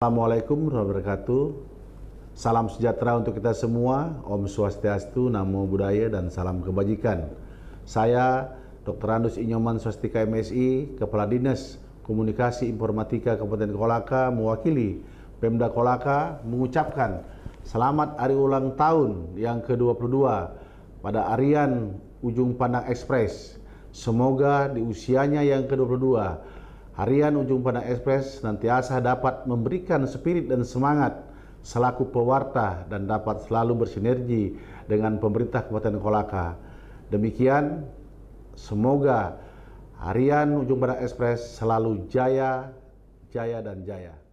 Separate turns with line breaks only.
Assalamualaikum warahmatullahi wabarakatuh. Salam sejahtera untuk kita semua. Om Swastiastu, Namo Buddhaya, dan salam kebajikan. Saya Dr. Andus Inyoman Swastika MSI, Kepala Dinas Komunikasi Informatika Kabupaten Kolaka mewakili Pemda Kolaka mengucapkan selamat hari ulang tahun yang ke-22 pada Arian Ujung Pandang Express. Semoga di usianya yang ke-22 Harian Ujung Pandang nanti nantiasa dapat memberikan spirit dan semangat selaku pewarta dan dapat selalu bersinergi dengan pemerintah Kabupaten Kolaka. Demikian, semoga harian Ujung Barat Ekspres selalu jaya, jaya dan jaya.